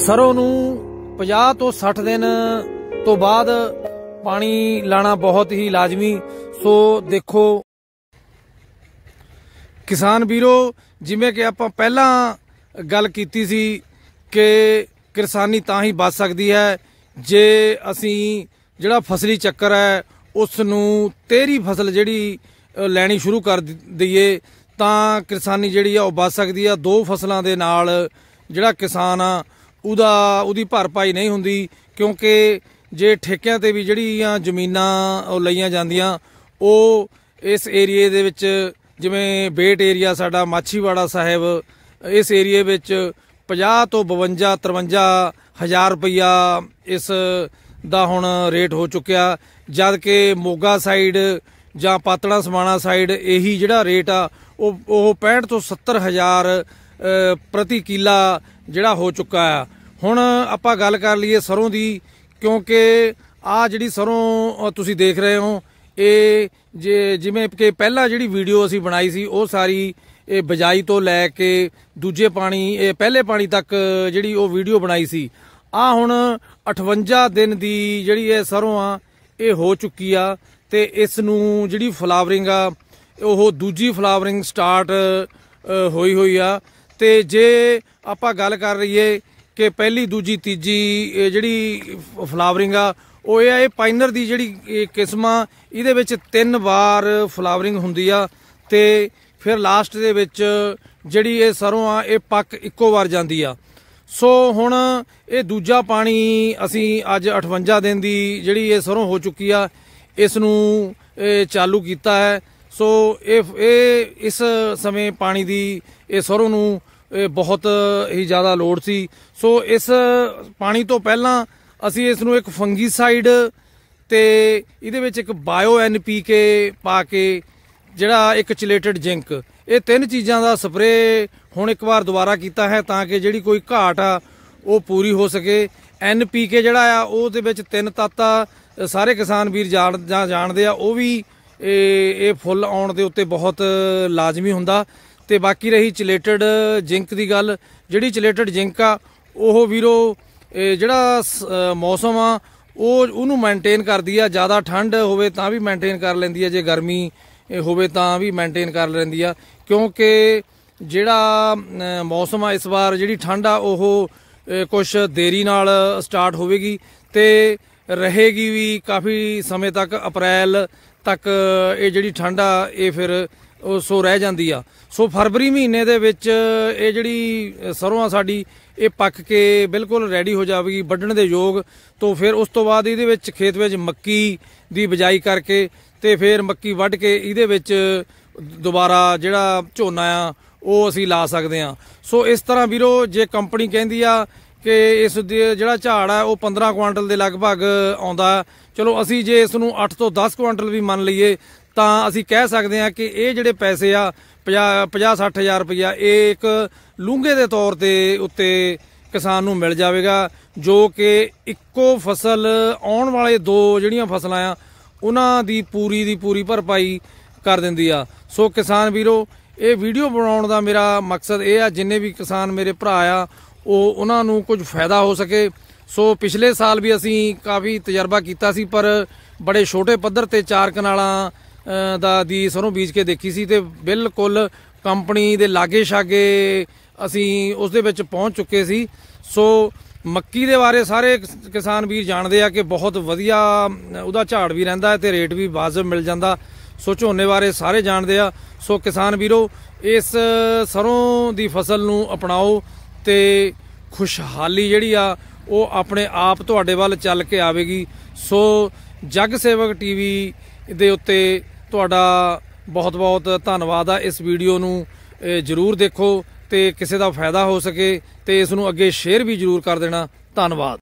ਸਰੋਂ ਨੂੰ 50 ਤੋਂ 60 ਦਿਨ ਤੋਂ ਬਾਅਦ ਪਾਣੀ ਲਾਣਾ ਬਹੁਤ ਹੀ ਲਾਜ਼ਮੀ ਸੋ ਦੇਖੋ ਕਿਸਾਨ ਵੀਰੋ ਜਿਵੇਂ ਕਿ ਆਪਾਂ ਪਹਿਲਾਂ ਗੱਲ ਕੀਤੀ ਸੀ ਕਿ ਕਿਰਸਾਨੀ ਤਾਂ ਹੀ ਬਚ ਸਕਦੀ ਹੈ ਜੇ ਅਸੀਂ ਜਿਹੜਾ ਫਸਲੀ ਚੱਕਰ ਹੈ ਉਸ ਨੂੰ ਤੇਰੀ ਫਸਲ ਜਿਹੜੀ ਲੈਣੀ ਸ਼ੁਰੂ ਕਰ ਦਈਏ ਤਾਂ ਕਿਸਾਨੀ ਜਿਹੜੀ ਆ ਉਹ ਬਚ ਸਕਦੀ ਆ ਦੋ ਫਸਲਾਂ ਦੇ ਨਾਲ ਜਿਹੜਾ ਕਿਸਾਨ ਆ ਉਹਦਾ ਉਹਦੀ ਭਰਪਾਈ ਨਹੀਂ ਹੁੰਦੀ ਕਿਉਂਕਿ ਜੇ ਠੇਕਿਆਂ ਤੇ ਵੀ ਜਿਹੜੀਆਂ ਜ਼ਮੀਨਾਂ ਉਹ ਲਈਆਂ ਜਾਂਦੀਆਂ ਉਹ ਇਸ ਏਰੀਏ ਦੇ ਵਿੱਚ ਜਿਵੇਂ ਬੇਟ ਏਰੀਆ ਸਾਡਾ ਮਾਛੀਵਾੜਾ ਸਾਹਿਬ ਇਸ ਏਰੀਏ ਵਿੱਚ 50 ਤੋਂ 52 53 ਹਜ਼ਾਰ ਰੁਪਇਆ ਇਸ ਦਾ ਹੁਣ ਰੇਟ ਹੋ ਚੁੱਕਿਆ ਜਦ ਕਿ ਮੋਗਾ ਸਾਈਡ ਜਾਂ ਪਾਤੜਾ ਸਮਾਣਾ ਸਾਈਡ ਇਹੀ ਜਿਹੜਾ ਰੇਟ ਆ ਉਹ ਉਹ 65 ਤੋਂ 70 ਹਜ਼ਾਰ ਪ੍ਰਤੀ ਕਿਲਾ ਜਿਹੜਾ ਹੋ ਚੁੱਕਾ ਆ ਹੁਣ ਆਪਾਂ ਗੱਲ ਕਰ ਲਈਏ ਸਰੋਂ ਦੀ ਕਿਉਂਕਿ ਆ ਜਿਹੜੀ ਸਰੋਂ ਤੁਸੀਂ ਦੇਖ ਰਹੇ ਹੋ ਇਹ ਜਿਵੇਂ ਕਿ ਪਹਿਲਾਂ ਜਿਹੜੀ ਵੀਡੀਓ ਅਸੀਂ ਬਣਾਈ ਸੀ ਉਹ ਸਾਰੀ ਇਹ ਬਜਾਈ ਤੋਂ ਲੈ ਕੇ ਦੂਜੇ ਪਾਣੀ ਇਹ ਪਹਿਲੇ ਪਾਣੀ ਤੱਕ ਜਿਹੜੀ ਉਹ ਵੀਡੀਓ ਬਣਾਈ ਸੀ ਆ ਹੁਣ 58 ਦਿਨ ਦੀ ਜਿਹੜੀ ਇਹ ਸਰੋਂ ਆ ਇਹ ਹੋ ਚੁੱਕੀ ਆ ਤੇ ਇਸ ਨੂੰ ਜਿਹੜੀ ਫਲਾਵਰਿੰਗ ਆ ਉਹ ਦੂਜੀ ਫਲਾਵਰਿੰਗ ਸਟਾਰਟ ਹੋਈ ਹੋਈ ਆ ਤੇ ਜੇ ਆਪਾਂ ਗੱਲ ਕਰ ਰਹੀਏ ਕਿ ਪਹਿਲੀ ਦੂਜੀ ਤੀਜੀ ਜਿਹੜੀ ਫਲਾਵਰਿੰਗ ਆ ਉਹ ਇਹ ਆ ਇਹ ਪਾਈਨਰ ਦੀ ਜਿਹੜੀ ਕਿਸਮਾਂ ਇਹਦੇ ਵਿੱਚ ਤਿੰਨ ਵਾਰ ਫਲਾਵਰਿੰਗ ਹੁੰਦੀ ਆ ਤੇ ਫਿਰ ਲਾਸਟ ਦੇ ਵਿੱਚ ਜਿਹੜੀ ਇਹ ਸਰੋਂ ਆ ਇਹ ਪੱਕ ਇੱਕੋ ਵਾਰ ਜਾਂਦੀ ਆ ਸੋ ਹੁਣ ਇਹ ਦੂਜਾ ਪਾਣੀ ਅਸੀਂ ਅੱਜ 58 ਦਿਨ ਦੀ ਜਿਹੜੀ ਇਹ ਸਰੋਂ ਹੋ ਚੁੱਕੀ ਆ ਇਸ ਨੂੰ ਚਾਲੂ ਕੀਤਾ ਹੈ ਸੋ ਇਹ ਇਹ ਇਸ ਸਮੇਂ ਪਾਣੀ ਦੀ ਇਹ ਸਰੋਂ ਨੂੰ ਬਹੁਤ ਹੀ ਜ਼ਿਆਦਾ ਲੋੜ ਸੀ ਸੋ ਇਸ ਪਾਣੀ ਤੋਂ ਪਹਿਲਾਂ ਅਸੀਂ ਇਸ ਨੂੰ ਇੱਕ ਫੰਗੀਸਾਈਡ ਤੇ ਇਹਦੇ ਵਿੱਚ ਇੱਕ ਬਾਇਓ ਐਨਪੀਕੇ ਪਾ ਕੇ ਜਿਹੜਾ ਇੱਕ ਚਿਲੇਟਡ ਜ਼ਿੰਕ ਇਹ ਤਿੰਨ ਚੀਜ਼ਾਂ ਦਾ ਸਪਰੇ ਹੁਣ ਇੱਕ ਵਾਰ ਦੁਬਾਰਾ ਕੀਤਾ ਹੈ ਤਾਂ ਕਿ ਜਿਹੜੀ ਕੋਈ ਘਾਟ ਆ ਉਹ ਪੂਰੀ ਹੋ ਸਕੇ ਐਨਪੀਕੇ ਜਿਹੜਾ ਆ ਉਹਦੇ ਵਿੱਚ ਤਿੰਨ ਆ ਸਾਰੇ ਕਿਸਾਨ ਵੀਰ ਜਾਣਦੇ ਆ ਉਹ ਵੀ ਇਹ ਫੁੱਲ ਆਉਣ ਦੇ ਉੱਤੇ ਬਹੁਤ ਲਾਜ਼ਮੀ ਹੁੰਦਾ ਤੇ ਬਾਕੀ ਰਹੀ ਚਲੇਟਡ ਜ਼ਿੰਕ ਦੀ ਗੱਲ ਜਿਹੜੀ ਚਲੇਟਡ ਜ਼ਿੰਕ ਆ ਉਹ ਵੀਰੋ ਜਿਹੜਾ ਮੌਸਮ ਆ ਉਹ ਉਹਨੂੰ ਮੇਨਟੇਨ ਕਰਦੀ ਆ ਜ਼ਿਆਦਾ ਠੰਡ ਹੋਵੇ ਤਾਂ ਵੀ ਮੇਨਟੇਨ ਕਰ ਲੈਂਦੀ ਆ ਜੇ ਗਰਮੀ ਹੋਵੇ ਤਾਂ ਵੀ ਮੇਨਟੇਨ ਕਰ ਲੈਂਦੀ ਆ ਕਿਉਂਕਿ ਜਿਹੜਾ ਮੌਸਮ ਆ ਇਸ ਵਾਰ ਜਿਹੜੀ ਠੰਡ ਆ ਉਹ ਕੁਝ ਦੇਰੀ ਨਾਲ ਸਟਾਰਟ ਹੋਵੇਗੀ ਤੇ ਰਹੇਗੀ ਵੀ ਕਾਫੀ ਸਮੇਂ ਤੱਕ ਅਪ੍ਰੈਲ ਤੱਕ ਇਹ ਜਿਹੜੀ ਠੰਡ ਆ ਇਹ ਫਿਰ ਸੋ ਰਹਿ ਜਾਂਦੀ ਆ ਸੋ ਫਰਵਰੀ ਮਹੀਨੇ ਦੇ ਵਿੱਚ ਇਹ ਜਿਹੜੀ ਸਰੋਂ ਆ ਸਾਡੀ ਇਹ ਪੱਕ ਕੇ ਬਿਲਕੁਲ ਰੈਡੀ ਹੋ ਜਾਵੇਗੀ ਵੱਢਣ ਦੇ ਯੋਗ ਤੋਂ ਫਿਰ ਉਸ ਤੋਂ ਬਾਅਦ ਇਹਦੇ ਵਿੱਚ ਖੇਤ ਵਿੱਚ ਮੱਕੀ ਦੀ ਬਜਾਈ ਕਰਕੇ ਤੇ ਫਿਰ ਮੱਕੀ ਵੱਢ ਕੇ ਇਹਦੇ ਵਿੱਚ ਦੁਬਾਰਾ ਜਿਹੜਾ ਝੋਨਾ ਆ ਉਹ ਅਸੀਂ ਲਾ ਸਕਦੇ ਆ ਸੋ ਇਸ ਤਰ੍ਹਾਂ ਵੀਰੋ ਜੇ ਕੰਪਨੀ ਕਹਿੰਦੀ ਆ ਕਿ ਇਸ ਜਿਹੜਾ ਝਾੜ ਆ ਉਹ 15 ਕੁਆਂਟਲ ਦੇ ਲਗਭਗ ਆਉਂਦਾ ਚਲੋ ਅਸੀਂ ਜੇ ਇਸ ਨੂੰ 8 ਤੋਂ 10 ਕੁਆਂਟਲ ਵੀ ਮੰਨ ਲਈਏ ਤਾਂ ਅਸੀਂ ਕਹਿ ਸਕਦੇ ਹਾਂ ਕਿ ਇਹ ਜਿਹੜੇ ਪੈਸੇ ਆ 50 60000 ਰੁਪਇਆ ਇਹ ਇੱਕ ਲੂੰਗੇ ਦੇ ਤੌਰ ਤੇ ਉੱਤੇ ਕਿਸਾਨ ਨੂੰ ਮਿਲ ਜਾਵੇਗਾ ਜੋ ਕਿ ਇੱਕੋ ਫਸਲ ਆਉਣ ਵਾਲੇ ਦੋ ਜਿਹੜੀਆਂ ਫਸਲਾਂ ਆ ਉਹਨਾਂ ਦੀ ਪੂਰੀ ਦੀ ਪੂਰੀ ਭਰਪਾਈ ਕਰ ਦਿੰਦੀ ਆ ਸੋ ਕਿਸਾਨ ਵੀਰੋ ਇਹ ਵੀਡੀਓ ਬਣਾਉਣ ਦਾ ਮੇਰਾ ਮਕਸਦ ਇਹ ਆ ਜਿੰਨੇ ਵੀ ਕਿਸਾਨ ਮੇਰੇ ਭਰਾ ਆ ਉਹ ਉਹਨਾਂ ਨੂੰ ਕੁਝ ਫਾਇਦਾ ਹੋ ਸਕੇ ਸੋ ਪਿਛਲੇ ਸਾਲ ਵੀ ਅਸੀਂ ਕਾਫੀ ਤਜਰਬਾ ਕੀਤਾ ਸੀ ਪਰ ਬੜੇ ਛੋਟੇ ਪੱਧਰ ਤੇ ਚਾਰ ਕਨਾਲਾਂ ਦਾ ਦੀ ਸਰੋਂ ਬੀਜ ਕੇ ਦੇਖੀ ਸੀ ਤੇ ਬਿਲਕੁਲ ਕੰਪਨੀ ਦੇ ਲਾਗੇ ਛਾਗੇ ਅਸੀਂ ਉਸ ਦੇ ਵਿੱਚ ਪਹੁੰਚ ਚੁੱਕੇ ਸੀ ਸੋ ਮੱਕੀ ਦੇ ਬਾਰੇ ਸਾਰੇ ਕਿਸਾਨ ਵੀਰ ਜਾਣਦੇ ਆ ਕਿ ਬਹੁਤ ਵਧੀਆ ਉਹਦਾ ਝਾੜ ਵੀ ਰਹਿੰਦਾ ਤੇ ਰੇਟ ਵੀ ਵਾਜਬ ਮਿਲ ਜਾਂਦਾ ਸੋ ਝੋਨੇ ਬਾਰੇ ਸਾਰੇ ਜਾਣਦੇ ਆ ਸੋ ਕਿਸਾਨ ਵੀਰੋ ਇਸ ਸਰੋਂ ਦੀ ਫਸਲ ਨੂੰ ਅਪਣਾਓ ਤੇ ਖੁਸ਼ਹਾਲੀ ਜਿਹੜੀ ਆ ਉਹ ਆਪਣੇ ਆਪ ਤੁਹਾਡੇ ਵੱਲ ਚੱਲ ਕੇ ਆਵੇਗੀ ਸੋ ਜਗ ਸੇਵਕ ਟੀਵੀ ਦੇ ਉੱਤੇ ਤੁਹਾਡਾ ਬਹੁਤ-ਬਹੁਤ ਧੰਨਵਾਦ ਆ ਇਸ ਵੀਡੀਓ ਨੂੰ ਜਰੂਰ ਦੇਖੋ ਤੇ ਕਿਸੇ ਦਾ ਫਾਇਦਾ ਹੋ ਸਕੇ ਤੇ ਇਸ ਨੂੰ ਅੱਗੇ ਸ਼ੇਅਰ ਵੀ ਜਰੂਰ ਕਰ ਦੇਣਾ ਧੰਨਵਾਦ